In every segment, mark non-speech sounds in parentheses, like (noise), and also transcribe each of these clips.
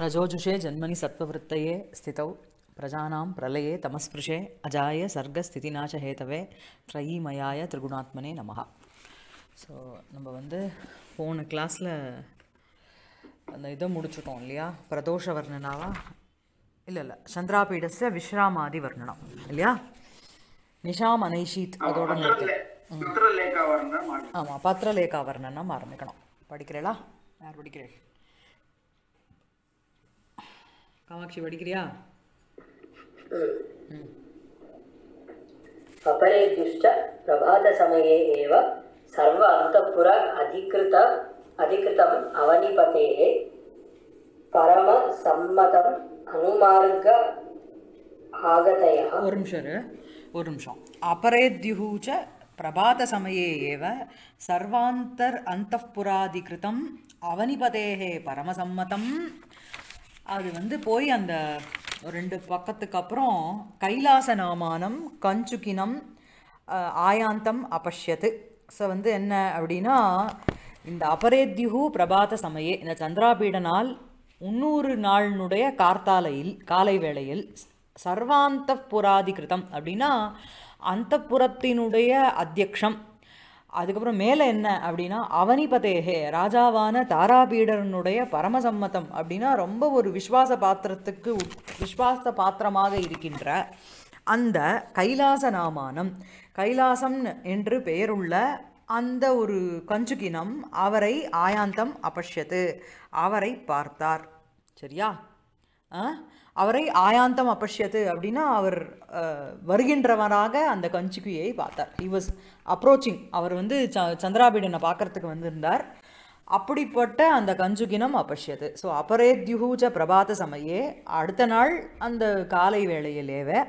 रजोजुषे ஸ்திதௌ सत्त्ववृत्तये பிரலயே தமஸ்பிருஷே அஜாய சர்க்க अजाय சர்க்கஸ்திதிநாசஹேதவே त्रयीमयाय திரிகுணாத்மனே நமகா ஸோ நம்ம வந்து போன கிளாஸில் அந்த இதை முடிச்சுட்டோம் இல்லையா பிரதோஷ வர்ணனாவா இல்லை இல்லை சந்திராபீடச விஸ்ராமாதி வர்ணனம் இல்லையா நிஷாம் அனைஷீத் அதோட நிறுத்தி ஆமாம் பத்திரலேகா வர்ணனம் ஆரம்பிக்கணும் படிக்கிறேளா யார் படிக்கிறேன் காமாட்சி படிக்கிறியா अपरेभ्युश्च प्रभातसमये एव सर्व अन्तःपुर अधिकृत अधिकृतम् अवनिपतेः பரமசம்மதம் அனுமார்க ஆகதையா ஒரு நிமிஷம் ஒரு நிமிஷம் அபரேத்யுச்ச பிரபாத சமயே ஏவ சர்வாந்தர் அந்தப்புராதிகிருதம் அவனிபதேகே பரமசம்மதம் அது வந்து போய் அந்த ரெண்டு பக்கத்துக்கு அப்புறம் கைலாச நாமானம் கஞ்சுக்கினம் ஆயாந்தம் அபஷ்யத்து ஸோ வந்து என்ன அப்படின்னா இந்த அபரேத்யுகு பிரபாத சமயே இந்த சந்திராபீட நாள் முந்நூறு நாளினுடைய கார்த்தாலையில் காலை வேளையில் சர்வாந்த புராதிகிருதம் அப்படின்னா அந்த புறத்தினுடைய அத்தியக்ஷம் அதுக்கப்புறம் மேலே என்ன அப்படின்னா அவனிபதேகே ராஜாவான தாராபீடனுடைய பரமசம்மதம் அப்படின்னா ரொம்ப ஒரு விஸ்வாச பாத்திரத்துக்கு விஸ்வாச பாத்திரமாக இருக்கின்ற அந்த கைலாசநாமானம் கைலாசம் என்று பெயருள்ள அந்த ஒரு கஞ்சுகினம் அவரை ஆயாந்தம் அபஷ்யது அவரை பார்த்தார் சரியா அவரை ஆயாந்தம் அபஷ்யது அப்படின்னா அவர் வருகின்றவராக அந்த கஞ்சுகியை பார்த்தார் ஹி வாஸ் அப்ரோச்சிங் அவர் வந்து ச சந்திராபீடனை பார்க்கறதுக்கு வந்திருந்தார் அப்படிப்பட்ட அந்த கஞ்சுகினம் அபஷியது ஸோ அபரேத்யுஹூச்ச பிரபாத சமயே அடுத்த நாள் அந்த காலை வேளையிலேவே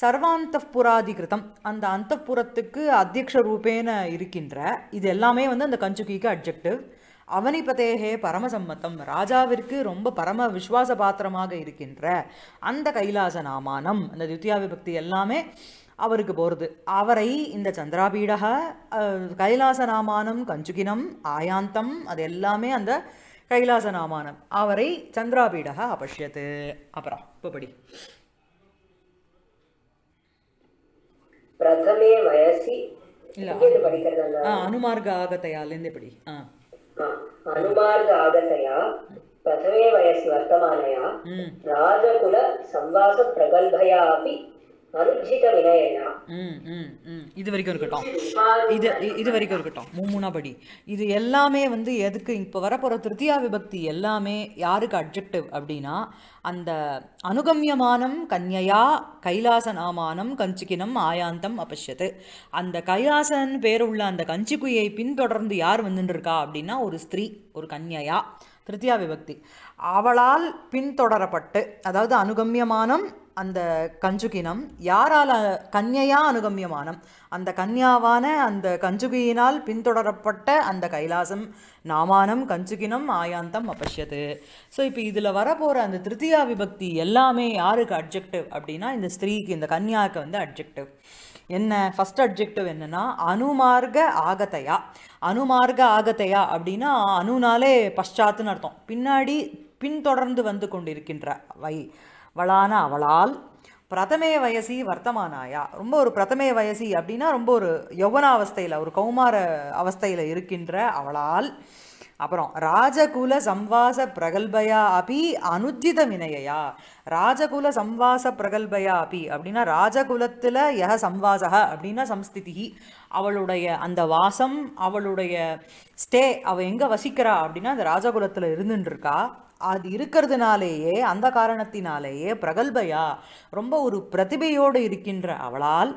சர்வாந்தப்புராதிகிருதம் அந்த புறத்துக்கு அத்தியக்ஷ ரூபேன இருக்கின்ற இது எல்லாமே வந்து அந்த கஞ்சுகிக்கு அப்ஜெக்டிவ் அவனிபதேகே பரமசம்மத்தம் ராஜாவிற்கு ரொம்ப பரம விஸ்வாச பாத்திரமாக இருக்கின்ற அந்த கைலாச நாமானம் அந்த தித்யா விபக்தி எல்லாமே அவருக்கு போகிறது அவரை இந்த சந்திராபீடக கைலாசநாமானம் கஞ்சுகினம் ஆயாந்தம் அது எல்லாமே அந்த கைலாசநாமானம் அவரை சந்திராபீடக அபஷியத்து அப்புறம் இப்போ படி பிரதமே வயசி அனுமார்க ஆகத்தையாலேருந்து எப்படி அனுமார்க ஆகத்தையா பிரதமே வயசி வர்த்தமானயா ராஜகுல சம்வாச பிரகல்பயா இது வரைக்கும் இருக்கட்டும் இது இது வரைக்கும் இருக்கட்டும் மும்முனா படி இது எல்லாமே வந்து எதுக்கு இப்போ வரப்போகிற திருத்தியா விபக்தி எல்லாமே யாருக்கு அப்ஜெக்டிவ் அப்படின்னா அந்த அனுகம்யமானம் கன்யையா கைலாசநாமானம் கஞ்சிக்கினம் ஆயாந்தம் அபஷ்யத்து அந்த கைலாசன் பேருள்ள அந்த கஞ்சிக்குயை பின்தொடர்ந்து யார் வந்துட்டு இருக்கா அப்படின்னா ஒரு ஸ்திரீ ஒரு கன்யையா திருத்தியா விபக்தி அவளால் பின்தொடரப்பட்டு அதாவது அனுகம்யமானம் அந்த கஞ்சுகினம் யாரால் கன்யையா அனுகமியமானம் அந்த கன்யாவான அந்த கஞ்சுகியினால் பின்தொடரப்பட்ட அந்த கைலாசம் நாமானம் கஞ்சுகினம் ஆயாந்தம் அப்பஷ்யது ஸோ இப்போ இதில் வரப்போகிற அந்த திருத்தியா விபக்தி எல்லாமே யாருக்கு அப்ஜெக்டிவ் அப்படின்னா இந்த ஸ்திரீக்கு இந்த கன்யாவுக்கு வந்து அப்ஜெக்டிவ் என்ன ஃபஸ்ட் அப்ஜெக்டிவ் என்னென்னா அனுமார்க ஆகத்தையா அனுமார்க ஆகத்தையா அப்படின்னா அணுனாலே பஷாத்துன்னு அர்த்தம் பின்னாடி பின்தொடர்ந்து வந்து கொண்டிருக்கின்ற வை வளான அவளால் பிரதமே வயசி வர்த்தமானாயா ரொம்ப ஒரு பிரதமே வயசி அப்படின்னா ரொம்ப ஒரு யௌவனாவஸ்தையில் ஒரு கௌமார அவஸ்தையில் இருக்கின்ற அவளால் அப்புறம் ராஜகுல சம்வாச பிரகல்பயா அபி அனுஜித வினையா ராஜகுல சம்வாச பிரகல்பயா அபி அப்படின்னா ராஜகுலத்தில் யக சம்வாசக அப்படின்னா சம்ஸ்திதி அவளுடைய அந்த வாசம் அவளுடைய ஸ்டே அவள் எங்கே வசிக்கிறா அப்படின்னா அந்த ராஜகுலத்தில் இருந்துட்டுருக்கா அது இருக்கிறதுனாலேயே அந்த காரணத்தினாலேயே பிரகல்பையா ரொம்ப ஒரு பிரதிபையோடு இருக்கின்ற அவளால்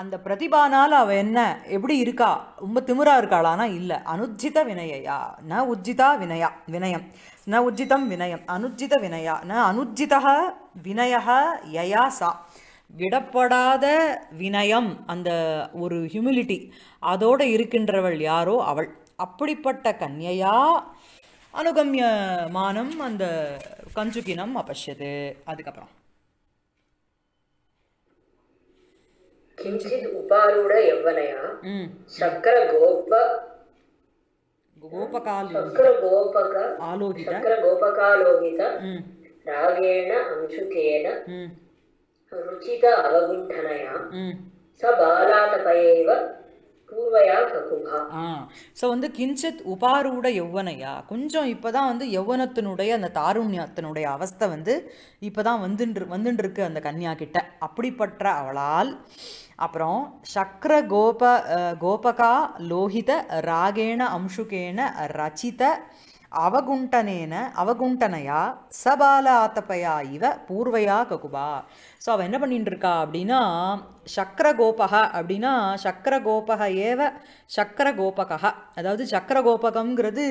அந்த பிரதிபானால் அவள் என்ன எப்படி இருக்கா ரொம்ப திமிரா இருக்காளானா இல்லை அனுஜித வினயையா ந உஜ்ஜிதா வினயா வினயம் ந உஜிதம் வினயம் அனுஜித வினயா ந அனுஜிதா வினயா யயா சா விடப்படாத வினயம் அந்த ஒரு ஹியூமிலிட்டி அதோடு இருக்கின்றவள் யாரோ அவள் அப்படிப்பட்ட கன்யையா அனுகம்யமானம் அந்த கஞ்சுகினம் அபஷ்யது அதுக்கப்புறம் கிஞ்சித் உபாரூட எவ்வனையா சக்கர கோப சக்கர கோபக ஆலோகித சக்கர கோபகாலோகித ராகேண அம்சுகேன ருச்சித அவகுண்டனயா ச பாலாதபயேவ ஸோ வந்து கிஞ்சித் உபாரூட யௌவனையா கொஞ்சம் இப்போ தான் வந்து யௌவனத்தினுடைய அந்த தாருண்யத்தினுடைய அவஸ்தை வந்து இப்போ தான் வந்துன்று வந்துட்டுருக்கு அந்த கன்யா கிட்ட அப்படிப்பட்ட அவளால் அப்புறம் சக்கர கோப கோபகா லோகித ராகேண அம்சுகேன ரச்சித அவகுண்டனேன அவகுண்டனையா சபால ஆத்தப்பையா இவ பூர்வையா ககுபா ஸோ அவள் என்ன பண்ணிட்டு இருக்கா அப்படின்னா சக்கரகோபக அப்படின்னா சக்கரகோபக ஏவ சக்கரகோபகா அதாவது சக்கரகோபகங்கிறது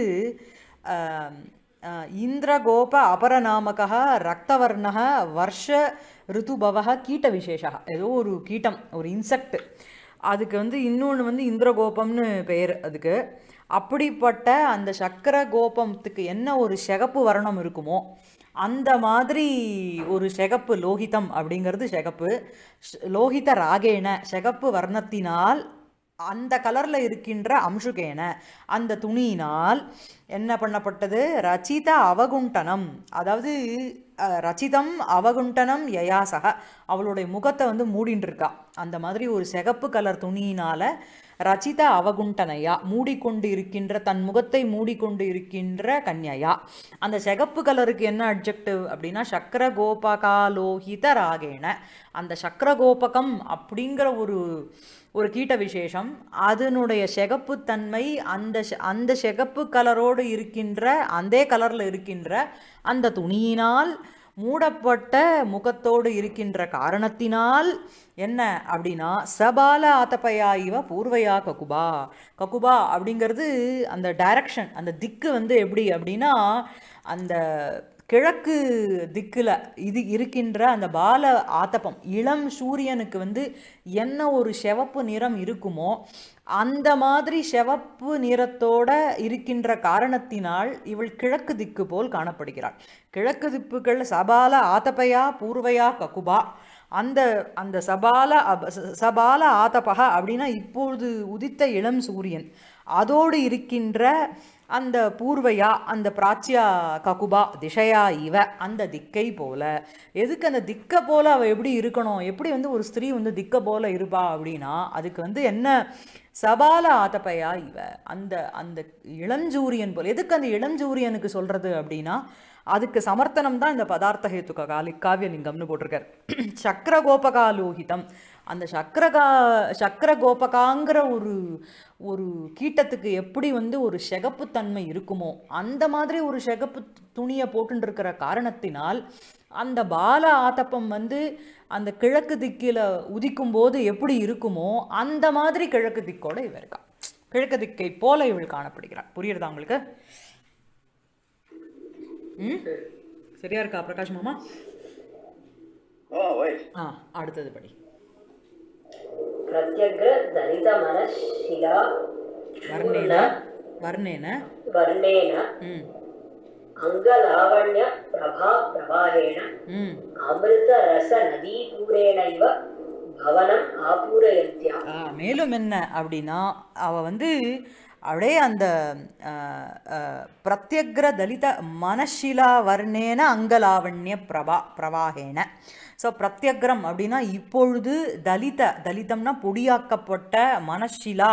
இந்திரகோப அபரநாமகா ரக்தவர்ணக வர்ஷ ரிதுபவக கீட்ட விசேஷா ஏதோ ஒரு கீட்டம் ஒரு இன்செக்ட் அதுக்கு வந்து இன்னொன்று வந்து இந்திரகோபம்னு பெயர் அதுக்கு அப்படிப்பட்ட அந்த சக்கர கோபத்துக்கு என்ன ஒரு சிகப்பு வர்ணம் இருக்குமோ அந்த மாதிரி ஒரு சிகப்பு லோகிதம் அப்படிங்கிறது சிகப்பு லோகித ராகேன சிகப்பு வர்ணத்தினால் அந்த கலரில் இருக்கின்ற அம்சுகேன அந்த துணியினால் என்ன பண்ணப்பட்டது ரச்சித அவகுண்டனம் அதாவது ரச்சிதம் அவகுண்டனம் யயாசக அவளுடைய முகத்தை வந்து மூடின்ட்டுருக்கா அந்த மாதிரி ஒரு சிகப்பு கலர் துணியினால் ரச்சித அவகுண்டனையா மூடிக்கொண்டு இருக்கின்ற தன் முகத்தை மூடிக்கொண்டு இருக்கின்ற கன்யையா அந்த செகப்பு கலருக்கு என்ன அப்ஜெக்டிவ் அப்படின்னா சக்கர கோபகாலோகித ராகேன அந்த சக்கர கோபகம் அப்படிங்கிற ஒரு ஒரு கீட்ட விசேஷம் அதனுடைய செகப்பு தன்மை அந்த அந்த செகப்பு கலரோடு இருக்கின்ற அந்த கலரில் இருக்கின்ற அந்த துணியினால் மூடப்பட்ட முகத்தோடு இருக்கின்ற காரணத்தினால் என்ன அப்படின்னா சபால ஆத்தப்பையா இவ பூர்வையா ககுபா ககுபா அப்படிங்கிறது அந்த டைரக்ஷன் அந்த திக்கு வந்து எப்படி அப்படின்னா அந்த கிழக்கு திக்கில் இது இருக்கின்ற அந்த பால ஆத்தப்பம் இளம் சூரியனுக்கு வந்து என்ன ஒரு செவப்பு நிறம் இருக்குமோ அந்த மாதிரி செவப்பு நிறத்தோட இருக்கின்ற காரணத்தினால் இவள் கிழக்கு திக்கு போல் காணப்படுகிறாள் கிழக்கு திப்புகள் சபால ஆதபயா பூர்வையா ககுபா அந்த அந்த சபால அப சபால ஆதபகா அப்படின்னா இப்பொழுது உதித்த இளம் சூரியன் அதோடு இருக்கின்ற அந்த பூர்வையா அந்த பிராச்சியா ககுபா திசையா இவ அந்த திக்கை போல எதுக்கு அந்த திக்கை போல அவள் எப்படி இருக்கணும் எப்படி வந்து ஒரு ஸ்திரீ வந்து திக்கை போல இருப்பா அப்படின்னா அதுக்கு வந்து என்ன சபால ஆதப்பையா இவ அந்த அந்த இளஞ்சூரியன் போல் எதுக்கு அந்த இளஞ்சூரியனுக்கு சொல்கிறது அப்படின்னா அதுக்கு சமர்த்தனம் தான் இந்த பதார்த்த ஹேத்துக்க காலி காவியலிங்கம்னு போட்டிருக்கார் (clears throat) சக்கர கோபகாலோகிதம் அந்த சக்கரகா சக்கர கோபகாங்கிற ஒரு ஒரு கீட்டத்துக்கு எப்படி வந்து ஒரு செகப்புத்தன்மை இருக்குமோ அந்த மாதிரி ஒரு செகப்பு துணியை போட்டுருக்கிற காரணத்தினால் அந்த பால ஆதப்பம் வந்து அந்த கிழக்கு திக்கில் உதிக்கும் போது எப்படி இருக்குமோ அந்த மாதிரி கிழக்கு திக்கோடு இவ இருக்கா கிழக்கு திக்கை போல இவள் காணப்படுகிறாள் புரியுறதா உங்களுக்கு சரியா இருக்கா பிரகாஷ் மாமா ஆ அடுத்தது படி வர்ணேன வர்ணேன வர்ணேன ம் அங்கலாவண்ய பிரபா அமிர்த ரச மேலும் என்ன அப்படின்னா அவ வந்து அப்படியே அந்த பிரத்யக்ர தலித மனசிலா வர்ணேன அங்கலாவண்ய பிரபா பிரவாகேன ஸோ பிரத்யக்ரம் அப்படின்னா இப்பொழுது தலித தலிதம்னா பொடியாக்கப்பட்ட மனசிலா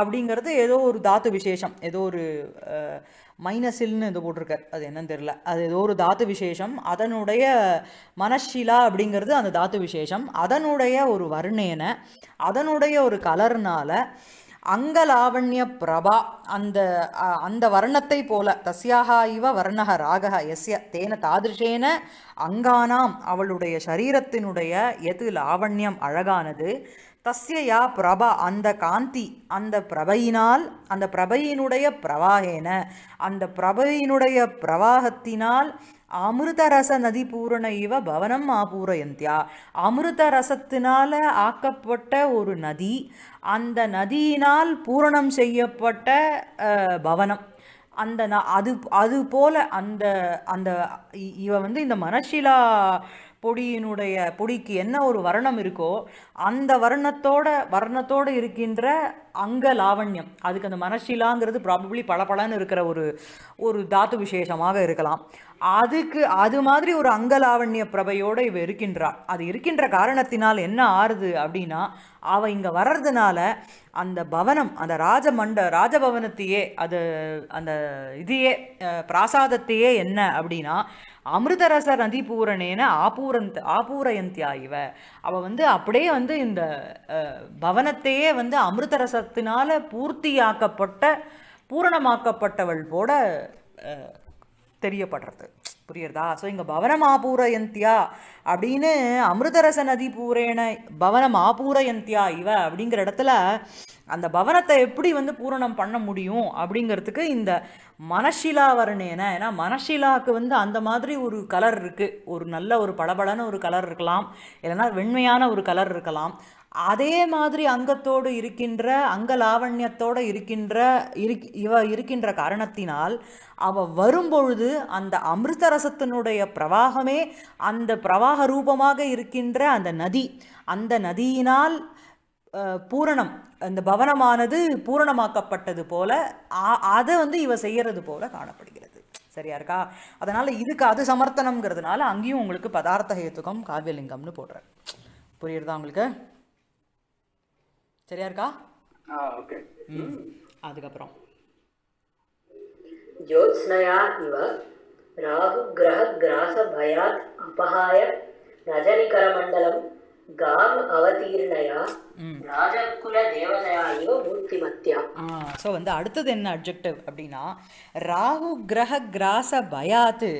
அப்படிங்கிறது ஏதோ ஒரு தாத்து விசேஷம் ஏதோ ஒரு மைனஸில்னு இது போட்டிருக்கார் அது என்னன்னு தெரில அது ஏதோ ஒரு தாத்து விசேஷம் அதனுடைய மனஷிலா அப்படிங்கிறது அந்த தாத்து விசேஷம் அதனுடைய ஒரு வர்ணேன அதனுடைய ஒரு கலர்னால அங்கலாவண்ய பிரபா அந்த அந்த வர்ணத்தை போல தஸ்யாக இவ வர்ணக ராகக எஸ்ய தேன தாதிருஷேன அங்கானாம் அவளுடைய சரீரத்தினுடைய எது லாவண்யம் அழகானது தஸ்யா பிரபா அந்த காந்தி அந்த பிரபையினால் அந்த பிரபையினுடைய பிரவாகேன அந்த பிரபையினுடைய பிரவாகத்தினால் அமிர்தரச நதி பூரண இவ பவனம் ஆபூரயந்தியா அமிர்த ரசத்தினால ஆக்கப்பட்ட ஒரு நதி அந்த நதியினால் பூரணம் செய்யப்பட்ட பவனம் அந்த அது அது போல அந்த அந்த இவ வந்து இந்த மனசிலா பொடியினுடைய பொடிக்கு என்ன ஒரு வர்ணம் இருக்கோ அந்த வர்ணத்தோட வர்ணத்தோடு இருக்கின்ற அங்க லாவண்யம் அதுக்கு அந்த மனசிலாங்கிறது ப்ராபப்ளி பளபளன்னு இருக்கிற ஒரு ஒரு தாத்து விசேஷமாக இருக்கலாம் அதுக்கு அது மாதிரி ஒரு அங்க லாவண்ய பிரபையோடு இவ இருக்கின்றா அது இருக்கின்ற காரணத்தினால் என்ன ஆறுது அப்படின்னா அவள் இங்கே வர்றதுனால அந்த பவனம் அந்த ராஜமண்ட ராஜபவனத்தையே அது அந்த இதையே பிராசாதத்தையே என்ன அப்படின்னா அமிர்தரச நதி பூரணேன ஆபூரந்த் ஆபூரயந்தியா இவ அவள் வந்து அப்படியே வந்து இந்த பவனத்தையே வந்து அமிர்தரசத்தினால பூர்த்தியாக்கப்பட்ட பூரணமாக்கப்பட்டவள் போட தெரியப்படுறது புரியுறதா ஸோ இங்கே பவனம் ஆபூரயந்தியா அப்படின்னு அமிர்தரச நதி பூரேன பவனம் ஆபூரயந்தியா இவ அப்படிங்கிற இடத்துல அந்த பவனத்தை எப்படி வந்து பூரணம் பண்ண முடியும் அப்படிங்கிறதுக்கு இந்த மனஷிலா வர்ணேன ஏன்னா மனஷிலாவுக்கு வந்து அந்த மாதிரி ஒரு கலர் இருக்குது ஒரு நல்ல ஒரு பளபளன்னு ஒரு கலர் இருக்கலாம் இல்லைன்னா வெண்மையான ஒரு கலர் இருக்கலாம் அதே மாதிரி அங்கத்தோடு இருக்கின்ற அங்க லாவண்யத்தோடு இருக்கின்ற இவ இருக்கின்ற காரணத்தினால் அவ வரும்பொழுது அந்த அமிர்தரசத்தினுடைய பிரவாகமே அந்த பிரவாக ரூபமாக இருக்கின்ற அந்த நதி அந்த நதியினால் பூரணம் அந்த பவனமானது பூரணமாக்கப்பட்டது போல அதை வந்து இவ செய்கிறது போல காணப்படுகிறது சரியா இருக்கா அதனால் இதுக்கு அது சமர்த்தனம்ங்கிறதுனால அங்கேயும் உங்களுக்கு பதார்த்த ஹேத்துக்கம் காவியலிங்கம்னு போடுறேன் புரியுறதா உங்களுக்கு சரியா இருக்கா அதுக்கப்புறம் ஜோத்ஸ்னயா இவ ராகு கிரக கிராச பயாத் அபகாய ரஜனிகர மண்டலம் காம் அவதீர்ணயா ராஜகுல தேவதையா இவ மூர்த்திமத்யா ஸோ வந்து அடுத்தது என்ன அப்ஜெக்டிவ் அப்படின்னா ராகு கிரக கிராச பயாத்து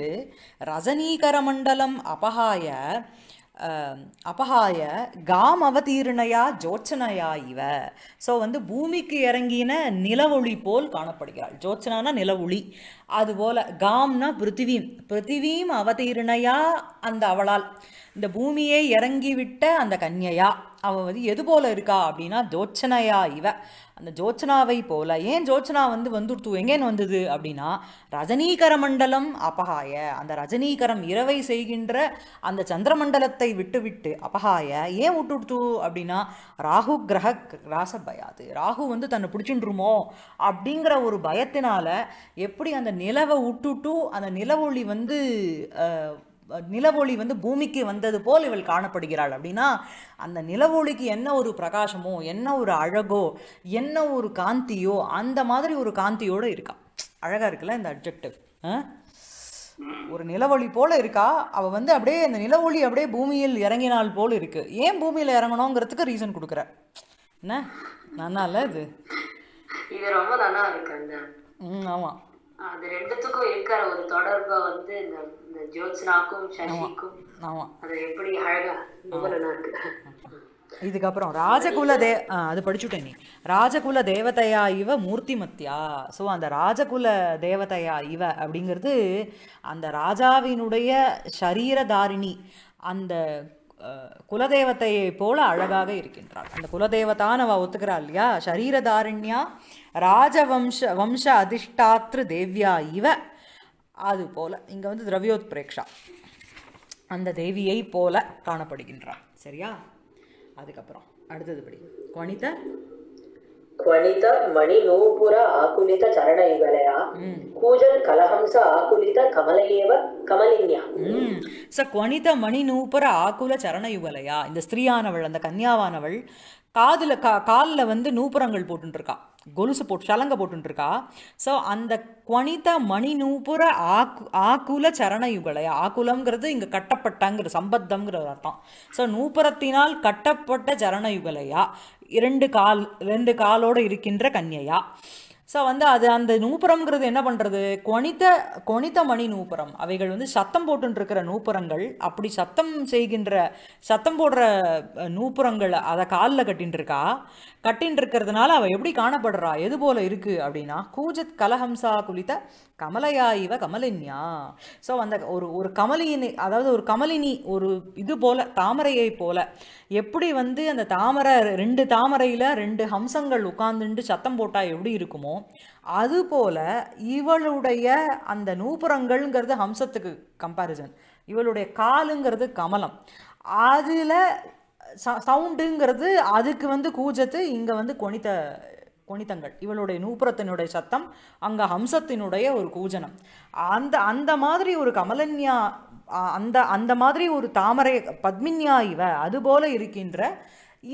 ரஜனீகர மண்டலம் அபகாய அபகாய காம் அவதீர்ணையா ஜோச்சனையா இவ ஸோ வந்து பூமிக்கு இறங்கின நிலவொளி போல் காணப்படுகிறாள் ஜோச்சனானா நிலவொளி அதுபோல் காம்னா பிருத்திவீம் பிருத்திவீம் அவதீர்ணையா அந்த அவளால் இந்த பூமியை இறங்கிவிட்ட அந்த கன்யையா அவள் வந்து எது போல் இருக்கா அப்படின்னா ஜோச்சனையா இவ அந்த ஜோச்சனாவை போல ஏன் ஜோச்சனா வந்து வந்துடுத்து எங்கேன்னு வந்தது அப்படின்னா ரஜனீகர மண்டலம் அபகாய அந்த ரஜனீகரம் இரவை செய்கின்ற அந்த சந்திரமண்டலத்தை விட்டு விட்டு அபகாய ஏன் விட்டுடுத்து அப்படின்னா ராகு கிரக ராச பயாது ராகு வந்து தன்னை பிடிச்சின்றுமோ அப்படிங்கிற ஒரு பயத்தினால எப்படி அந்த நிலவை விட்டுட்டு அந்த நிலவொளி வந்து நிலவொளி வந்து பூமிக்கு வந்தது போல் இவள் காணப்படுகிறாள் அப்படின்னா அந்த நிலவொளிக்கு என்ன ஒரு பிரகாசமோ என்ன ஒரு அழகோ என்ன ஒரு காந்தியோ அந்த மாதிரி ஒரு காந்தியோடு இருக்கா அழகாக இருக்குல்ல இந்த அப்ஜெக்டிவ் ஒரு நிலவொளி போல இருக்கா அவள் வந்து அப்படியே இந்த நிலவொளி அப்படியே பூமியில் இறங்கினால் போல் இருக்கு ஏன் பூமியில் இறங்கணுங்கிறதுக்கு ரீசன் கொடுக்குற என்ன நல்லா இல்லை இது இது ரொம்ப நல்லா இருக்கு ம் ஆமாம் அது ரெண்டுத்துக்கும் இருக்கிற ஒரு வந்து இந்த இந்த ஜோத்ஸ்னாக்கும் சசிக்கும் அது எப்படி அழகா இதுக்கப்புறம் ராஜகுல தே அது படிச்சுட்டேன் நீ ராஜகுல தேவதையா இவ மூர்த்தி மத்தியா ஸோ அந்த ராஜகுல தேவதையா இவ அப்படிங்கிறது அந்த ராஜாவினுடைய சரீரதாரிணி அந்த குலதேவத்தையை போல அழகாக இருக்கின்றாள் அந்த குலதேவதா அவ ஒத்துக்கிறாள் இல்லையா சரீரதாரண்யா ராஜவம்ச வம்ச அதிஷ்டாத்ரு தேவ்யா இவ அது போல இங்கே வந்து திரவியோத் பிரேக்ஷா அந்த தேவியை போல காணப்படுகின்றான் சரியா அதுக்கப்புறம் அடுத்தது படி வனித ಕ್ವಣಿತ ಮಣಿನೂಪುರ ಆಕುಲಿತ ಚರಣ ಯುಗಲಯ ಕೂಜನ್ ಕಲಹಂಸ ಆಕುಲಿತ ಕಮಲಯೇವ ಕಮಲಿನ್ಯ ச குவணித மணிநூபுர ஆக்குல சரண யுகலையா இந்த ஸ்திரீயானவள் அந்த கன்யாவானவள் காதில் கா காலில் வந்து நூப்புரங்கள் போட்டுருக்கா கொலுசு போட்டு சலங்க போட்டுருக்கா ஸோ அந்த குவணித மணி நூப்புற ஆக்கு ஆக்குல சரண யுகலையா ஆக்குலங்கிறது இங்கே கட்டப்பட்டாங்கிற சம்பத்தங்கிற அர்த்தம் ஸோ நூப்புரத்தினால் கட்டப்பட்ட சரண யுகலையா இரண்டு கால் இரண்டு காலோடு இருக்கின்ற கன்யையா ஸோ வந்து அது அந்த நூப்புறம்ங்கிறது என்ன பண்ணுறது கொனித்த கொனித்த மணி நூப்புறம் அவைகள் வந்து சத்தம் போட்டுருக்கிற நூப்புறங்கள் அப்படி சத்தம் செய்கின்ற சத்தம் போடுற நூப்புறங்கள் அதை காலில் கட்டின்ட்டுருக்கா கட்டின்னு இருக்கிறதுனால அவள் எப்படி காணப்படுறா எது போல் இருக்குது அப்படின்னா கூஜத் கலஹம்சா குளித்த கமலையா இவ கமலின்யா ஸோ அந்த ஒரு ஒரு கமலினி அதாவது ஒரு கமலினி ஒரு இது போல் தாமரையை போல் எப்படி வந்து அந்த தாமரை ரெண்டு தாமரையில் ரெண்டு ஹம்சங்கள் உட்காந்துண்டு சத்தம் போட்டால் எப்படி இருக்குமோ அதுபோல் இவளுடைய அந்த நூபுரங்கள்ங்கிறது ஹம்சத்துக்கு கம்பேரிசன் இவளுடைய காலுங்கிறது கமலம் அதில் சவுண்டுங்கிறது அதுக்கு வந்து கூஜத்து இங்கே வந்து கொனித்த கொனித்தங்கள் இவளுடைய நூபுரத்தினுடைய சத்தம் அங்கே ஹம்சத்தினுடைய ஒரு கூஜனம் அந்த அந்த மாதிரி ஒரு கமலன்யா அந்த அந்த மாதிரி ஒரு தாமரை பத்மின்யா இவ அதுபோல இருக்கின்ற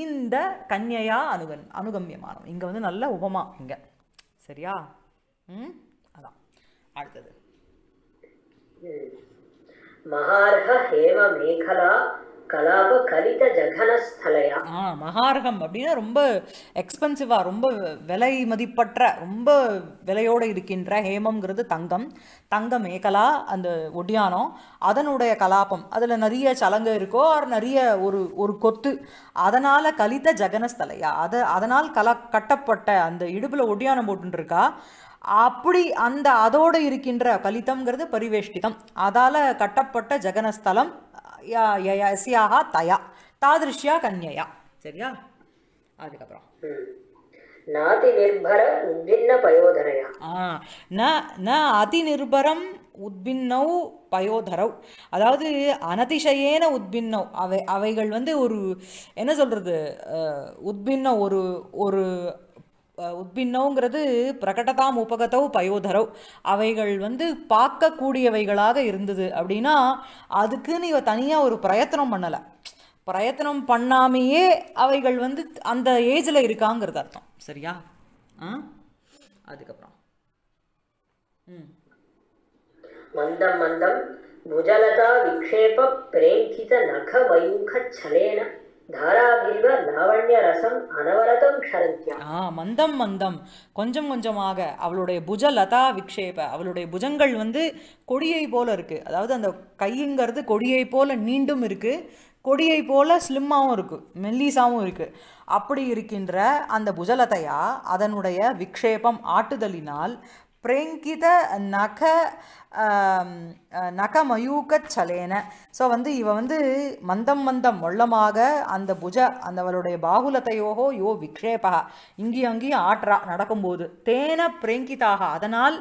இந்த கன்யையா அனுகன் அனுகம்யமானம் இங்கே வந்து நல்ல உபமா இங்கே சரியா ம் அதான் அடுத்தது மகார்ஹ ஹேம மேகலா கலாப கலித ஜகனஸ்தலையா ஆ மகாரகம் அப்படின்னா ரொம்ப எக்ஸ்பென்சிவா ரொம்ப விலை மதிப்பற்ற ரொம்ப விலையோடு இருக்கின்ற ஹேமம்ங்கிறது தங்கம் தங்கம் ஏகலா அந்த ஒடியானம் அதனுடைய கலாபம் அதில் நிறைய சலங்க இருக்கோ ஆர் நிறைய ஒரு ஒரு கொத்து அதனால் கலித ஜகனஸ்தலையா அதை அதனால் கல கட்டப்பட்ட அந்த இடுப்பில் ஒடியானம் போட்டுருக்கா அப்படி அந்த அதோடு இருக்கின்ற கலிதம்ங்கிறது பரிவேஷ்டிதம் அதால் கட்டப்பட்ட ஜகனஸ்தலம் யசியாகா தயா தாதிருஷ்யா கன்யா சரியா அதுக்கப்புறம் நாதி ந ந உத்பின்னவ் பயோதரவ் அதாவது அனதிசயேன உத்பின்னவ் அவை அவைகள் வந்து ஒரு என்ன சொல்கிறது உத்பின்ன ஒரு ஒரு உத்பின்னோங்கிறது பிரகடதாம் உபகதோ பயோதரோ அவைகள் வந்து பார்க்கக்கூடியவைகளாக இருந்தது அப்படின்னா அதுக்குன்னு இவ தனியாக ஒரு பிரயத்தனம் பண்ணலை பிரயத்தனம் பண்ணாமையே அவைகள் வந்து அந்த ஏஜில் இருக்காங்கிறது அர்த்தம் சரியா ஆ அதுக்கப்புறம் ம் மந்தம் மந்தம் புஜலதா விக்ஷேப பிரேங்கித நக வயூக சலேன மந்தம் மந்தம் கொஞ்சம் கொஞ்சமாக அவளுடைய புஜ லதா விக்ஷேப அவளுடைய புஜங்கள் வந்து கொடியை போல இருக்கு அதாவது அந்த கைங்கிறது கொடியை போல நீண்டும் இருக்கு கொடியை போல ஸ்லிம்மாகவும் இருக்குது மெல்லிசாவும் இருக்குது அப்படி இருக்கின்ற அந்த புஜலதையா அதனுடைய விக்ஷேபம் ஆட்டுதலினால் பிரேங்கித நக சலேன ஸோ வந்து இவ வந்து மந்தம் மந்தம் மொள்ளமாக அந்த புஜ அந்தவளுடைய பாகுலத்தையோகோ யோ விக்ஷேபா இங்கேயும் அங்கேயும் ஆற்றா நடக்கும்போது தேன பிரேங்கிதாக அதனால்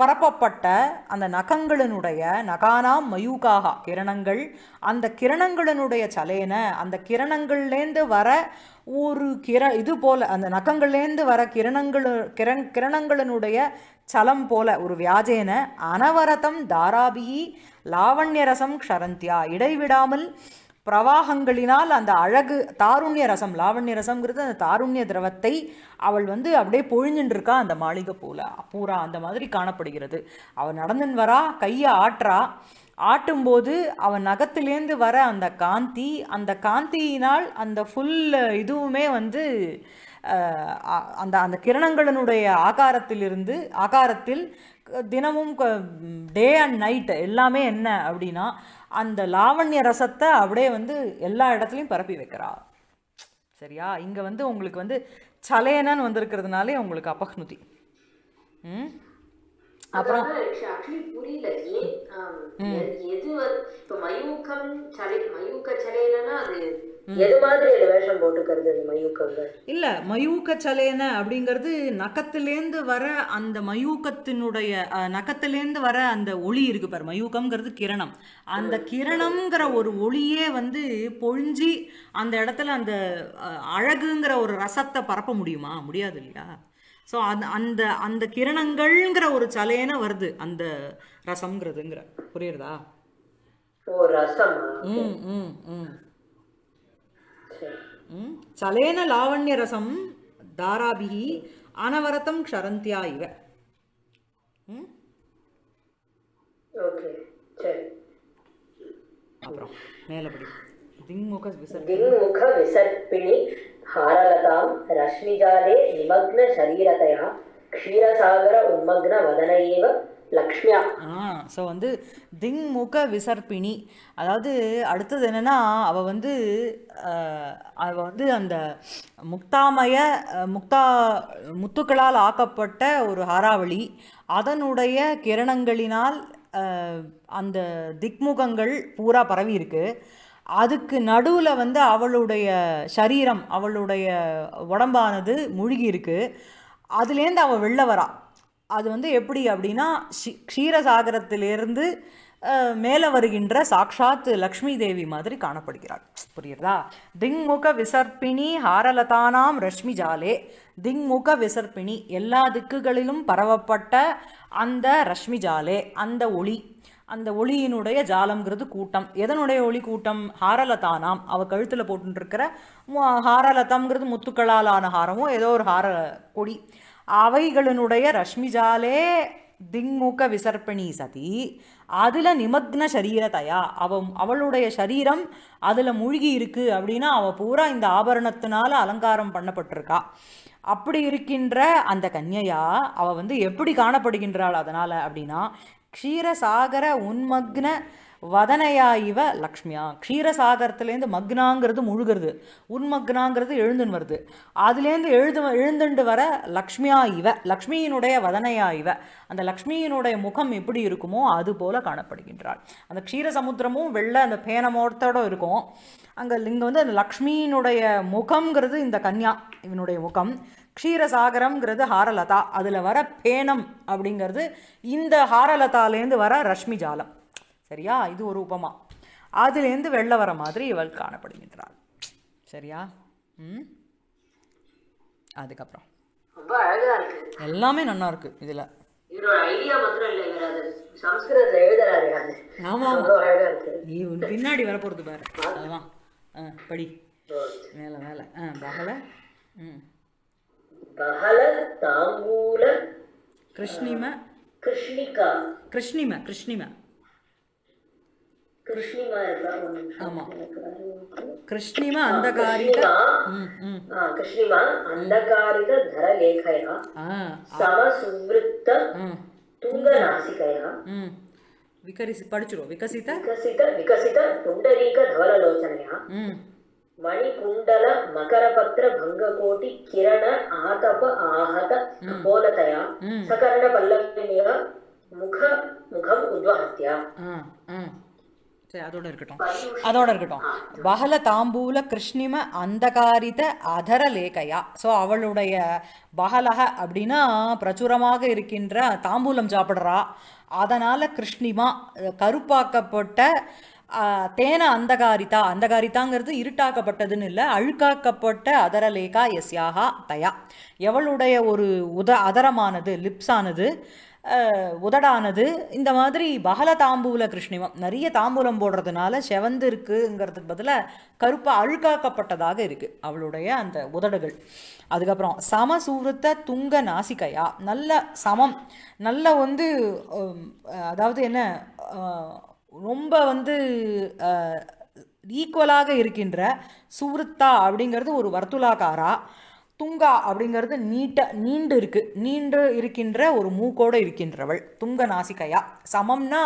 பரப்பப்பட்ட அந்த நகங்களினுடைய நகானாம் மயூக்காக கிரணங்கள் அந்த கிரணங்களினுடைய சலேன அந்த கிரணங்கள்லேருந்து வர ஒரு கிர இது போல் அந்த நக்கங்கள்லேருந்து வர கிரணங்களு கிரண் கிரணங்களினுடைய சலம் போல ஒரு வியாஜேன அனவரதம் தாராபிகி லாவண்யரசம் க்ஷரந்தியா இடைவிடாமல் பிரவாகங்களினால் அந்த அழகு தாருண்ய ரசம் லாவண்ய ரசம்ங்கிறது அந்த தாருண்ய திரவத்தை அவள் வந்து அப்படியே பொழிஞ்சுட்டுருக்கா அந்த மாளிகை போல் பூரா அந்த மாதிரி காணப்படுகிறது அவள் நடந்துன்னு வரா கையை ஆற்றா ஆட்டும்போது அவன் நகத்துலேருந்து வர அந்த காந்தி அந்த காந்தியினால் அந்த ஃபுல் இதுவுமே வந்து அந்த அந்த கிரணங்களினுடைய ஆகாரத்திலிருந்து ஆகாரத்தில் தினமும் டே அண்ட் நைட் எல்லாமே என்ன அப்படின்னா அந்த லாவண்ய ரசத்தை அப்படியே வந்து எல்லா இடத்துலையும் பரப்பி வைக்கிறா சரியா இங்கே வந்து உங்களுக்கு வந்து சலேனன் வந்திருக்கிறதுனாலே உங்களுக்கு அபக்னுதி ம் அப்புறம் ஆக்சுவலி புரியல ஏன் எது இப்ப மயூக்கம் சலை மயூக்க சலையிலன்னா அது இல்ல மயூக்க சலேன அப்படிங்கிறது நக்கத்திலேந்து வர அந்த மயூக்கத்தினுடைய நக்கத்திலேந்து வர அந்த ஒளி இருக்கு பாரு மயூக்கம்ங்கிறது கிரணம் அந்த கிரணம்ங்கிற ஒரு ஒளியே வந்து பொழிஞ்சி அந்த இடத்துல அந்த அழகுங்கிற ஒரு ரசத்தை பரப்ப முடியுமா முடியாது இல்லையா ஸோ அந்த அந்த அந்த கிரணங்கள்ங்கிற ஒரு சலையன வருது அந்த ரசம்ங்கிறதுங்கிற புரியுறதா சலேன லாவண்ய ரசம் தாராபிகி அனவரத்தம் க்ஷரந்தியா இவ அப்புறம் மேலபடி திங்முக விசர்பிணி ಹಾರಲತಾಂ லக்ஷ்மியா ஸோ வந்து திங்முக விசர்ப்பிணி அதாவது அடுத்தது என்னென்னா அவள் வந்து அவள் வந்து அந்த முக்தாமய முக்தா முத்துக்களால் ஆக்கப்பட்ட ஒரு ஹாராவளி அதனுடைய கிரணங்களினால் அந்த திக்முகங்கள் பூரா பரவி இருக்குது அதுக்கு நடுவில் வந்து அவளுடைய சரீரம் அவளுடைய உடம்பானது முழுகி இருக்குது அதுலேருந்து அவள் வெளில வரா அது வந்து எப்படி அப்படின்னா க்ஷீரசாகரத்திலேருந்து மேலே வருகின்ற சாக்ஷாத் லக்ஷ்மி தேவி மாதிரி காணப்படுகிறாள் புரியுறதா திங்முக விசர்ப்பிணி ஹாரலதானாம் ரஷ்மி ஜாலே திங்முக விசர்ப்பிணி எல்லா திக்குகளிலும் பரவப்பட்ட அந்த ரஷ்மி ஜாலே அந்த ஒளி அந்த ஒளியினுடைய ஜாலம்ங்கிறது கூட்டம் எதனுடைய ஒளி கூட்டம் ஹாரலதானாம் அவ கழுத்தில் போட்டுருக்கிற ஹாரலதாம்ங்கிறது முத்துக்களால் ஆன ஹாரமும் ஏதோ ஒரு ஹார கொடி அவைகளினுடைய ரஷ்மிஜாலே திங்முக விசர்பணி சதி அதில் நிமக்ன சரீரத்தையா அவ அவளுடைய சரீரம் அதில் மூழ்கி இருக்கு அப்படின்னா அவள் பூரா இந்த ஆபரணத்தினால அலங்காரம் பண்ணப்பட்டிருக்கா அப்படி இருக்கின்ற அந்த கன்யையா அவள் வந்து எப்படி காணப்படுகின்றாள் அதனால் அப்படின்னா க்ஷீரசாகர உன்மக்ன வதனையா இவ லக்ஷ்மியா க்ஷீரசாகரத்துலேருந்து மக்னாங்கிறது முழுகிறது உன்மக்னாங்கிறது எழுந்துன்னு வருது அதுலேருந்து எழுது எழுந்துண்டு வர லக்ஷ்மியா இவ லக்ஷ்மியினுடைய வதனையா இவ அந்த லக்ஷ்மியினுடைய முகம் எப்படி இருக்குமோ அது போல காணப்படுகின்றாள் அந்த க்ஷீரசமுத்திரமும் வெள்ள அந்த பேனமோர்த்தோட இருக்கும் அங்கே இங்கே வந்து அந்த லக்ஷ்மியினுடைய முகம்ங்கிறது இந்த கன்யா இவனுடைய முகம் க்ஷீரசாகரங்கிறது ஹாரலதா அதில் வர பேனம் அப்படிங்கிறது இந்த ஹாரலதாலேருந்து வர ரஷ்மி ஜாலம் சரியா இது ஒரு உபமா அதுலேருந்து வெளில வர மாதிரி இவள் காணப்படுகின்றாள் சரியா ம் அதுக்கப்புறம் எல்லாமே நல்லா இருக்கு இதுல நீ பின்னாடி வர போறது பாரு அதான் படி மேல மேல ஆ பகல ம் ಬಹಳ ತಾಂಬೂಲ ಕೃಷ್ಣಿಮ கிருஷ்ணிகா கிருஷ்ணிமா கிருஷ்ணிமா கிருஷ்ணிமா ஆமா கிருஷ்ணிமா அந்தகாரிக கிருஷ்ணிமா அந்தகாரிக தரலேகையா சமசுவృத்த துங்கநாசிகையா விகரிசி படிச்சுடுவோம் விகசித விகசித விகசித ಮಣಿಕುಂಡಲ ಮಕರಪತ್ರ ಭಂಗಕೋಟಿ ಕಿರಣ ಆತಪ ಆಹತ ಕೋಲತಯ ಸಕರ್ಣ ಪಲ್ಲವಿಯ முக முகம் உத்வஹத்யா சரி அதோட இருக்கட்டும் அதோட இருக்கட்டும் பகல தாம்பூல கிருஷ்ணிம அந்தகாரித அதர லேகையா ஸோ அவளுடைய பகலக அப்படின்னா பிரச்சுரமாக இருக்கின்ற தாம்பூலம் சாப்பிட்றா அதனால் கிருஷ்ணிமா கருப்பாக்கப்பட்ட தேன அந்தகாரிதா அந்தகாரிதாங்கிறது இருட்டாக்கப்பட்டதுன்னு இல்லை அழுக்காக்கப்பட்ட அதரலேகா யாகா தயா எவளுடைய ஒரு உத அதரமானது லிப்ஸானது உதடானது இந்த மாதிரி பகல தாம்பூல கிருஷ்ணிமம் நிறைய தாம்பூலம் போடுறதுனால செவந்து இருக்குங்கிறதுக்கு பதிலாக கருப்பாக அழுக்காக்கப்பட்டதாக இருக்குது அவளுடைய அந்த உதடுகள் அதுக்கப்புறம் சம சூருத்த துங்க நாசிக்கையா நல்ல சமம் நல்ல வந்து அதாவது என்ன ரொம்ப வந்து ஈக்குவலாக இருக்கின்ற சுவருத்தா அப்படிங்கிறது ஒரு வர்த்துலாக்காரா துங்கா அப்படிங்கிறது நீட்ட நீண்டு இருக்கு நீண்டு இருக்கின்ற ஒரு மூக்கோடு இருக்கின்றவள் துங்க நாசிக்கையா சமம்னா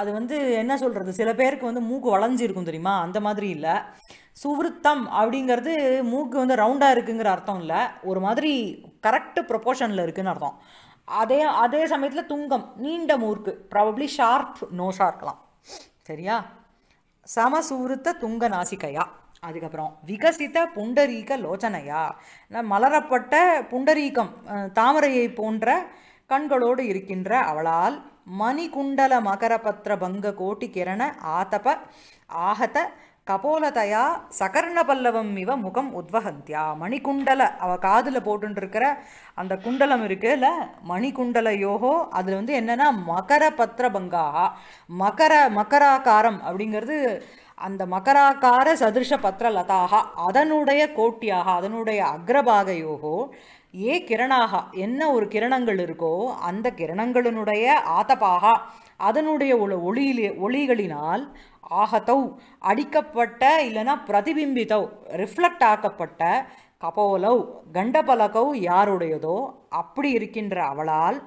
அது வந்து என்ன சொல்கிறது சில பேருக்கு வந்து மூக்கு வளைஞ்சிருக்கும் தெரியுமா அந்த மாதிரி இல்லை சுவருத்தம் அப்படிங்கிறது மூக்கு வந்து ரவுண்டாக இருக்குங்கிற அர்த்தம் இல்லை ஒரு மாதிரி கரெக்டு ப்ரொபோஷனில் இருக்குதுன்னு அர்த்தம் அதே அதே சமயத்தில் துங்கம் நீண்ட மூர்க்கு ப்ராபப்ளி ஷார்ப் நோஸாக இருக்கலாம் சரியா சமசூருத்த துங்க நாசிக்கையா அதுக்கப்புறம் விகசித்த புண்டரீக லோச்சனையா மலரப்பட்ட புண்டரீகம் தாமரையை போன்ற கண்களோடு இருக்கின்ற அவளால் மணிகுண்டல மகரபத்திர பங்க கோட்டி கிரண ஆதப ஆகத்த கபோலதையா சகர்ண பல்லவம் இவ முகம் உத்வகந்தியா மணிக்குண்டல அவ காதில் போட்டுருக்கிற அந்த குண்டலம் இருக்குல்ல மணிக்குண்டல யோகோ அதில் வந்து என்னென்னா மகர பங்கா மகர மகராக்காரம் அப்படிங்கிறது அந்த மகராக்கார சதிருஷ பத்திர லதாக அதனுடைய கோட்டியாக அதனுடைய யோகோ ஏ கிரணாக என்ன ஒரு கிரணங்கள் இருக்கோ அந்த கிரணங்களினுடைய ஆதபாகா அதனுடைய ஒளியிலே ஒளிகளினால் ஆகத்தவ் அடிக்கப்பட்ட இல்லைனா பிரதிபிம்பித்தவ் ரிஃப்ளெக்ட் ஆக்கப்பட்ட கபோலவ் கண்டபலகவ் யாருடையதோ அப்படி இருக்கின்ற அவளால்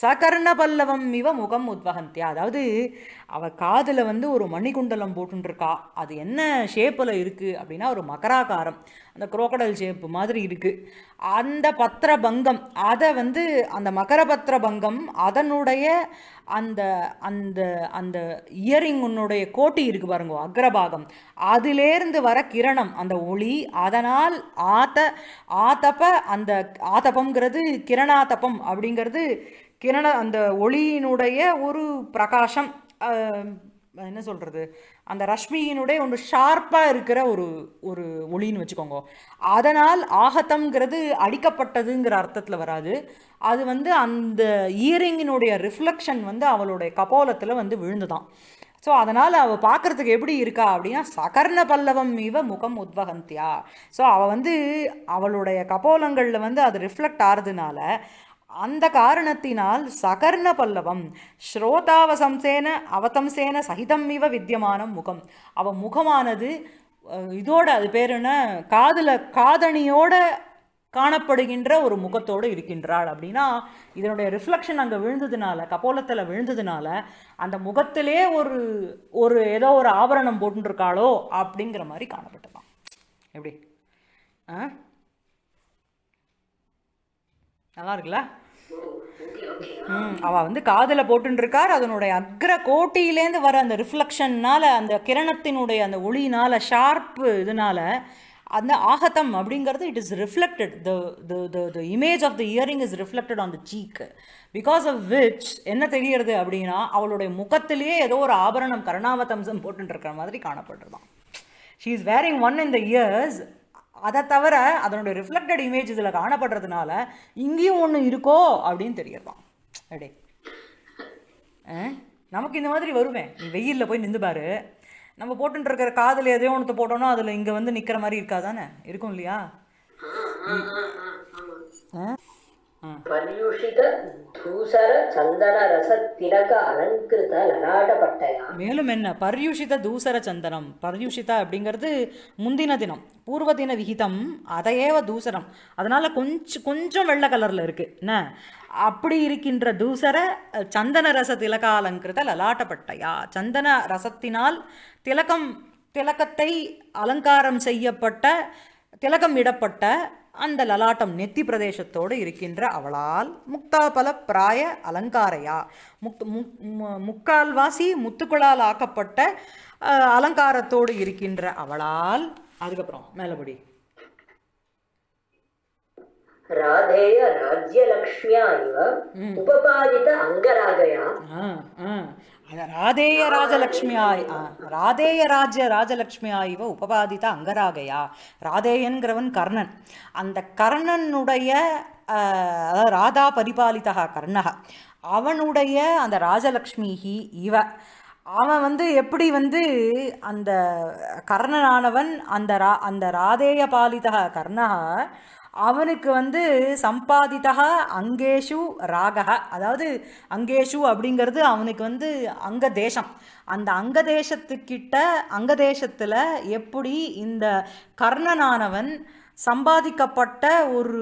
சகர்ண பல்லவம் இவ முகம் உத்வகந்தியா அதாவது அவள் காதில் வந்து ஒரு மணிகுண்டலம் போட்டுருக்கா அது என்ன ஷேப்பில் இருக்குது அப்படின்னா ஒரு மகராகாரம் அந்த குரோக்கடல் ஷேப்பு மாதிரி இருக்குது அந்த பத்திர பங்கம் அதை வந்து அந்த மகர பத்திர பங்கம் அதனுடைய அந்த அந்த அந்த இயரிங் உன்னுடைய கோட்டி இருக்கு பாருங்க அக்ரபாகம் அதிலேருந்து வர கிரணம் அந்த ஒளி அதனால் ஆத்த ஆத்தப்ப அந்த ஆத்தப்பங்கிறது கிரணாத்தப்பம் அப்படிங்கிறது கிரண அந்த ஒளியினுடைய ஒரு பிரகாசம் என்ன சொல்கிறது அந்த ரஷ்மியினுடைய ஒன்று ஷார்ப்பாக இருக்கிற ஒரு ஒரு ஒளின்னு வச்சுக்கோங்க அதனால் ஆகத்தம்ங்கிறது அடிக்கப்பட்டதுங்கிற அர்த்தத்தில் வராது அது வந்து அந்த இயரிங்கினுடைய ரிஃப்ளெக்ஷன் வந்து அவளுடைய கபோலத்தில் வந்து விழுந்துதான் ஸோ அதனால் அவள் பார்க்குறதுக்கு எப்படி இருக்கா அப்படின்னா சகர்ண பல்லவம் இவ முகம் உத்வகந்தியா ஸோ அவள் வந்து அவளுடைய கபோலங்களில் வந்து அது ரிஃப்ளெக்ட் ஆகிறதுனால அந்த காரணத்தினால் சகர்ண பல்லவம் ஸ்ரோதாவசம்சேன அவதம்சேன சகிதம் இவ வித்தியமான முகம் அவ முகமானது இதோட அது பேர் என்ன காதில் காதணியோட காணப்படுகின்ற ஒரு முகத்தோடு இருக்கின்றாள் அப்படின்னா இதனுடைய ரிஃப்ளெக்ஷன் அங்கே விழுந்ததுனால கபோலத்தில் விழுந்ததுனால அந்த முகத்திலே ஒரு ஒரு ஏதோ ஒரு ஆபரணம் போட்டுருக்காளோ அப்படிங்கிற மாதிரி காணப்பட்டதான் எப்படி ஆ நல்லா இருக்குல்ல அவ அவள் வந்து காதில் போட்டுருக்கார் அதனுடைய அக்ர கோட்டையிலேருந்து வர அந்த ரிஃப்ளக்ஷன்னால அந்த கிரணத்தினுடைய அந்த ஒளியினால் ஷார்ப்பு இதனால் அந்த ஆகத்தம் அப்படிங்கிறது it is reflected the the the image of the earring is reflected on the cheek because of which என்ன தெரிகிறது அப்படின்னா அவளுடைய முகத்திலேயே ஏதோ ஒரு ஆபரணம் கருணாவதம்சம் போட்டுருக்கிற மாதிரி காணப்பட்டுருதான் she is wearing one in the ears அதை தவிர அதனுடைய ரிஃப்ளெக்டட் இமேஜ் இதில் காணப்படுறதுனால இங்கேயும் ஒன்று இருக்கோ அப்படின்னு தெரியறோம் அப்படியே நமக்கு இந்த மாதிரி வருமே நீ வெயிலில் போய் நின்று பாரு நம்ம போட்டுட்டு இருக்கிற காதில் எதையோ ஒன்று போட்டோம்னா அதில் இங்கே வந்து நிற்கிற மாதிரி இருக்காதானே இருக்கும் இல்லையா ஆ பல்யூஷித தூசர சந்தன ரச திலக அலங்கிருத மேலும் என்ன பர்யூஷித தூசர சந்தனம் பர்யூஷித அப்படிங்கிறது முந்தின தினம் பூர்வ தின விகிதம் அதையேவ தூசரம் அதனால கொஞ்சம் கொஞ்சம் வெள்ளை கலர்ல இருக்கு என்ன அப்படி இருக்கின்ற தூசர சந்தன ரச திலக அலங்கிருத லலாட்டப்பட்டையா சந்தன ரசத்தினால் திலக்கம் திலக்கத்தை அலங்காரம் செய்யப்பட்ட திலகம் இடப்பட்ட அந்த லலாட்டம் நெத்தி பிரதேசத்தோடு இருக்கின்ற அவளால் முக்தாபல பிராய அலங்காரையா முக் முக்கால்வாசி முத்துக்களால் ஆக்கப்பட்ட அலங்காரத்தோடு இருக்கின்ற அவளால் அதுக்கப்புறம் மேலபடி ராதேய ராஜ்யலக்ஷ்மியா இவ உபபாதித அங்கராகையா ராधेय ராஜலக்ஷ்மியா ராதேய ராஜ ராஜலக்ஷ்மியா இவ உபபாதித்த அங்கராகையா ராதேயன்கிறவன் கர்ணன் அந்த கர்ணனுடைய ராதா பரிபாலிதா கர்ணகா அவனுடைய அந்த ராஜலக்ஷ்மிஹி இவ அவன் வந்து எப்படி வந்து அந்த கர்ணனானவன் அந்த ரா அந்த ராதேய பாலிதா கர்ணகா அவனுக்கு வந்து சம்பாதிதா அங்கேஷு ராகா அதாவது அங்கேஷு அப்படிங்கிறது அவனுக்கு வந்து அங்க தேசம் அந்த அங்க தேசத்துக்கிட்ட அங்க தேசத்தில் எப்படி இந்த கர்ணனானவன் சம்பாதிக்கப்பட்ட ஒரு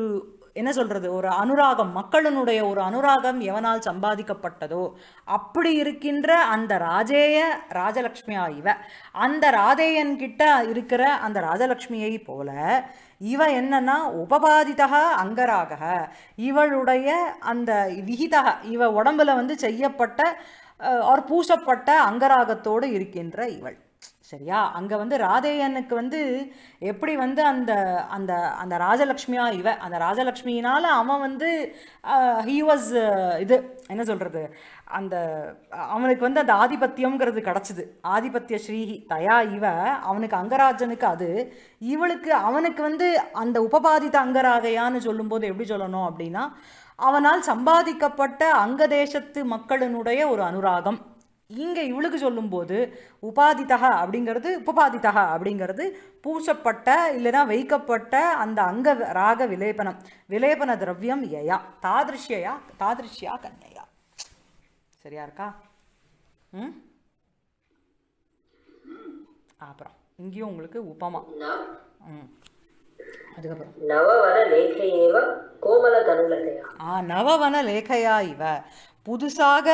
என்ன சொல்கிறது ஒரு அனுராகம் மக்களினுடைய ஒரு அனுராகம் எவனால் சம்பாதிக்கப்பட்டதோ அப்படி இருக்கின்ற அந்த ராஜேய ராஜலக்ஷ்மியா இவ அந்த ராதேயன்கிட்ட இருக்கிற அந்த ராஜலக்ஷ்மியை போல இவ என்னன்னா உபபாதிதா அங்கராக இவளுடைய அந்த விகிதா இவ உடம்புல வந்து செய்யப்பட்ட ஆர் பூசப்பட்ட அங்கராகத்தோடு இருக்கின்ற இவள் சரியா அங்கே வந்து ராதேயனுக்கு வந்து எப்படி வந்து அந்த அந்த அந்த ராஜலக்ஷ்மியா இவ அந்த ராஜலக்ஷ்மியினால் அவன் வந்து ஹீ வாஸ் இது என்ன சொல்கிறது அந்த அவனுக்கு வந்து அந்த ஆதிபத்தியம்ங்கிறது கிடச்சிது ஆதிபத்திய ஸ்ரீஹி தயா இவ அவனுக்கு அங்கராஜனுக்கு அது இவளுக்கு அவனுக்கு வந்து அந்த உபபாதித்த அங்கராகையான்னு சொல்லும்போது எப்படி சொல்லணும் அப்படின்னா அவனால் சம்பாதிக்கப்பட்ட அங்க தேசத்து மக்களினுடைய ஒரு அனுராகம் இங்கே இவளுக்கு சொல்லும்போது உபாதிதகா அப்படிங்கிறது உபபாதிதகா அப்படிங்கிறது பூசப்பட்ட இல்லைனா வைக்கப்பட்ட அந்த அங்க ராக விலேபனம் விலேபன திரவியம் யயா தாதிருஷ்யா தாதிருஷ்யா கன்னையா சரியா இருக்கா ம் அப்புறம் இங்கேயும் உங்களுக்கு உபமா ம் அதுக்கப்புறம் நவவன லேகையா இவ புதுசாக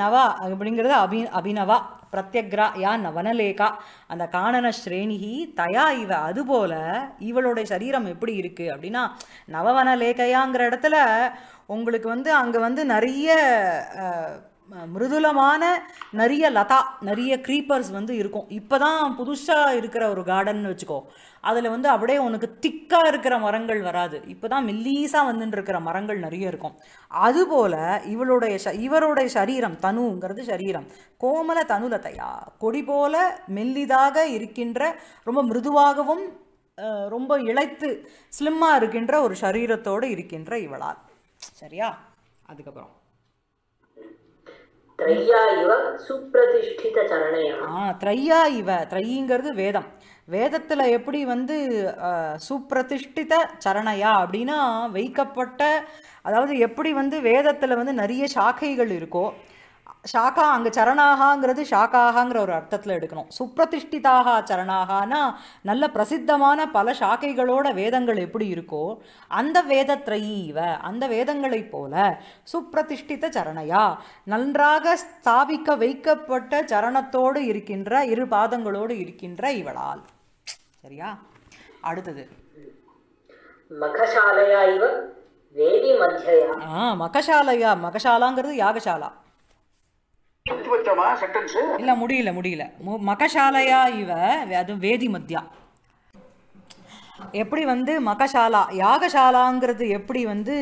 நவா அப்படிங்கிறது அபி அபிநவா பிரத்யக்ரா யா நவனலேகா அந்த காணன ஸ்ரேணிகி தயா இவ அதுபோல இவளுடைய சரீரம் எப்படி இருக்குது அப்படின்னா நவவனலேகையாங்கிற இடத்துல உங்களுக்கு வந்து அங்கே வந்து நிறைய மிருதுலமான நிறைய லதா நிறைய க்ரீப்பர்ஸ் வந்து இருக்கும் இப்போ தான் புதுசாக இருக்கிற ஒரு கார்டன் வச்சுக்கோ அதில் வந்து அப்படியே உனக்கு திக்காக இருக்கிற மரங்கள் வராது இப்போ தான் மில்லீஸாக வந்துட்டுருக்கிற மரங்கள் நிறைய இருக்கும் அதுபோல் இவளுடைய ச இவருடைய சரீரம் தனுங்கிறது சரீரம் கோமல தனுலதையா கொடி போல மெல்லிதாக இருக்கின்ற ரொம்ப மிருதுவாகவும் ரொம்ப இழைத்து ஸ்லிம்மாக இருக்கின்ற ஒரு சரீரத்தோடு இருக்கின்ற இவளால் சரியா அதுக்கப்புறம் த்ரையா இவ சுப்பிரதிஷ்டித சரணையா ஆ இவ த்ரையிங்கிறது வேதம் வேதத்தில் எப்படி வந்து சுப்பிரதிஷ்டித சரணையா அப்படின்னா வைக்கப்பட்ட அதாவது எப்படி வந்து வேதத்தில் வந்து நிறைய சாக்கைகள் இருக்கோ சாக்கா அங்கே சரணாகாங்கிறது ஷாக்காகாங்கிற ஒரு அர்த்தத்தில் எடுக்கணும் சுப்பிரதிஷ்டிதாக சரணாகனா நல்ல பிரசித்தமான பல சாக்கைகளோட வேதங்கள் எப்படி இருக்கோ அந்த வேதத்ரையீவ அந்த வேதங்களைப் போல சுப்பிரதிஷ்டித சரணையா நன்றாக ஸ்தாபிக்க வைக்கப்பட்ட சரணத்தோடு இருக்கின்ற இரு பாதங்களோடு இருக்கின்ற இவளால் சரியா அடுத்தது மகசாலையா மகசாலாங்கிறது யாகசாலா இல்ல முடியல முடியல மகசாலையா இவ அது வேதி மத்தியா எப்படி வந்து மகசாலா யாகசாலாங்கிறது எப்படி வந்து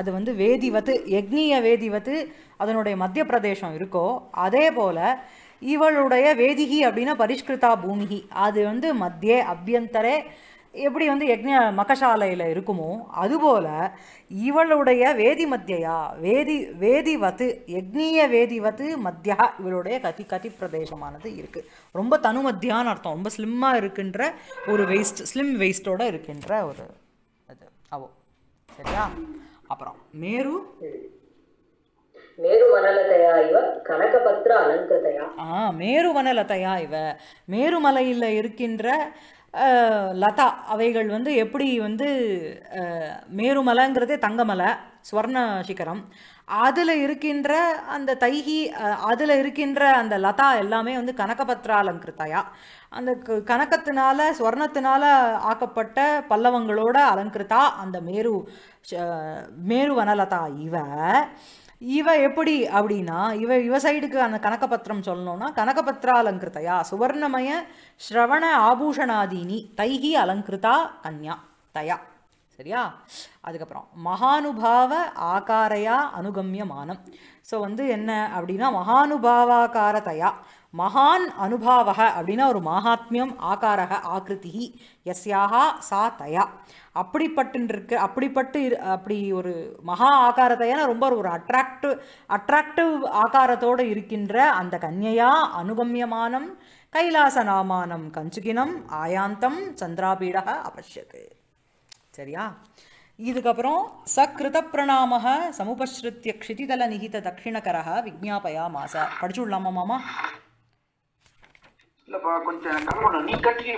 அது வந்து வேதிவத்து யக்னிய வேதிவத்து அதனுடைய மத்திய பிரதேசம் இருக்கோ அதே போல இவளுடைய வேதிகி அப்படின்னா பரிஷ்கிருதா பூமிகி அது வந்து மத்திய அபியந்தரே எப்படி வந்து யக்ஞ மகசாலையில் இருக்குமோ அதுபோல் இவளுடைய வேதி மத்தியா வேதி வேதிவத்து யக்னிய வேதிவத்து மத்தியா இவளுடைய கதி கதி பிரதேசமானது இருக்குது ரொம்ப தனுமத்தியான்னு அர்த்தம் ரொம்ப ஸ்லிம்மாக இருக்கின்ற ஒரு வெயிஸ்ட் ஸ்லிம் வெயிஸ்டோடு இருக்கின்ற ஒரு இது அவோ சரியா அப்புறம் மேரு மேருவனலதயா இவ ஆ இவ மேருமலையில் இருக்கின்ற லதா அவைகள் வந்து எப்படி வந்து மேருமலைங்கிறதே தங்கமலை ஸ்வர்ண சிகரம் அதில் இருக்கின்ற அந்த தைகி அதில் இருக்கின்ற அந்த லதா எல்லாமே வந்து கனகபத்ராலங்கிருத்தயா அந்த கணக்கத்தினால ஸ்வர்ணத்தினால ஆக்கப்பட்ட பல்லவங்களோட அலங்கிருத்தா அந்த மேரு மேரு வனலதா இவ இவ எப்படி அப்படின்னா இவ இவ சைடுக்கு அந்த கணக்கப்பத்திரம் சொல்லணும்னா அலங்கிருத்தையா சுவர்ணமய ஸ்ரவண ஆபூஷணாதீனி தைகி அலங்கிருதா கன்யா தயா சரியா அதுக்கப்புறம் மகானுபாவ ஆகாரையா அனுகமியமானம் ஸோ வந்து என்ன அப்படின்னா தயா மகான் அனுபாவக அப்படின்னா ஒரு மகாத்மியம் ஆகாரக ஆகிருதி எஸ்யாகா சா தயா அப்படிப்பட்டிருக்கு அப்படிப்பட்டு அப்படி ஒரு மகா ஆகாரத்தை ரொம்ப ஒரு அட்ராக்டிவ் அட்ராக்டிவ் ஆகாரத்தோடு இருக்கின்ற அந்த கன்யையா அனுகம்யமானம் கைலாசநாமானம் கஞ்சுகினம் ஆயாந்தம் சந்திராபீடக அவசியது சரியா இதுக்கப்புறம் சக்ருத பிரணாம சமுபஸ்ருத்திய க்ஷிதிதல நிகித தட்சிணகரக விஜாபயா மாச படிச்சுடலாமா மாமா இல்லப்பா கொஞ்சம் நீ கட்டி